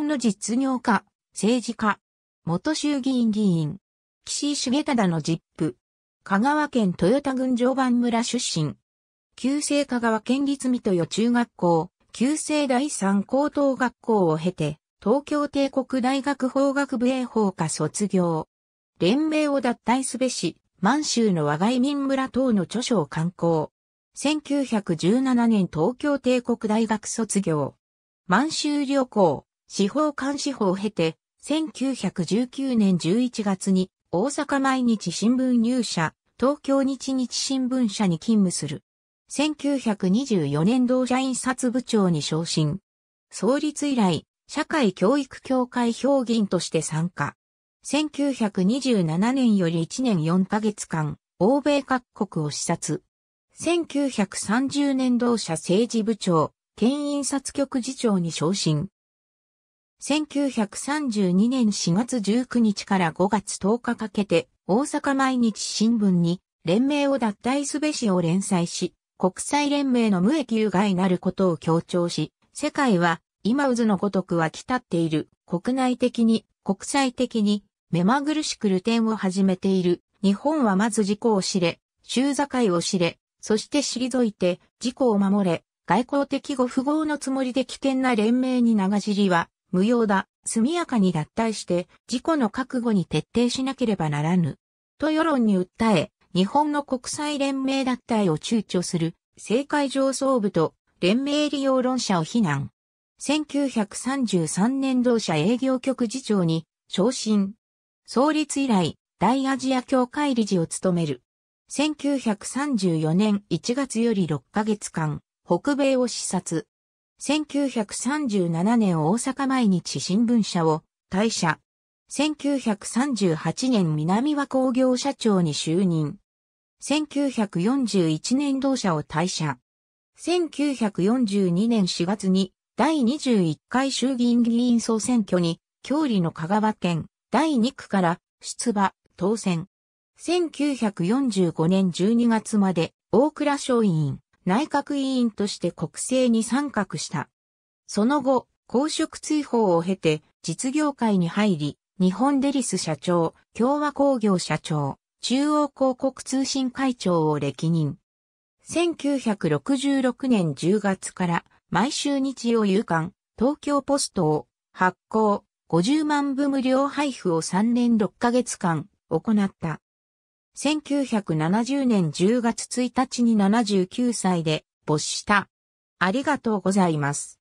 本の実業家、政治家、元衆議院議員、岸井重忠の実父、香川県豊田郡常磐村出身、旧制香川県立水豊中学校、旧制第三高等学校を経て、東京帝国大学法学部英法科卒業。連盟を脱退すべし、満州の和外民村等の著書を刊行。1917年東京帝国大学卒業。満州旅行、司法監視法を経て、1919年11月に大阪毎日新聞入社、東京日日新聞社に勤務する。1924年同社印刷部長に昇進。創立以来、社会教育協会評議員として参加。1927年より1年4ヶ月間、欧米各国を視察。1930年同社政治部長、県印刷局次長に昇進。1932年4月19日から5月10日かけて、大阪毎日新聞に、連盟を脱退すべしを連載し、国際連盟の無益有害なることを強調し、世界は、今渦のごとく湧き立っている、国内的に、国際的に、目まぐるしくルテンを始めている、日本はまず事故を知れ、州境を知れ、そして退いて、事故を守れ、外交的ご符号のつもりで危険な連盟に長尻は、無用だ、速やかに脱退して、事故の覚悟に徹底しなければならぬ。と世論に訴え、日本の国際連盟脱退を躊躇する、政界上層部と連盟利用論者を非難。1933年同社営業局次長に昇進。創立以来、大アジア協会理事を務める。1934年1月より6ヶ月間、北米を視察。1937年大阪毎日新聞社を退社。1938年南和工業社長に就任。1941年同社を退社。1942年4月に第21回衆議院議員総選挙に、郷里の香川県第2区から出馬、当選。1945年12月まで大倉商員。内閣委員として国政に参画した。その後、公職追放を経て実業界に入り、日本デリス社長、共和工業社長、中央広告通信会長を歴任。1966年10月から毎週日曜夕刊、東京ポストを発行、50万部無料配布を3年6ヶ月間行った。1970年10月1日に79歳で没した。ありがとうございます。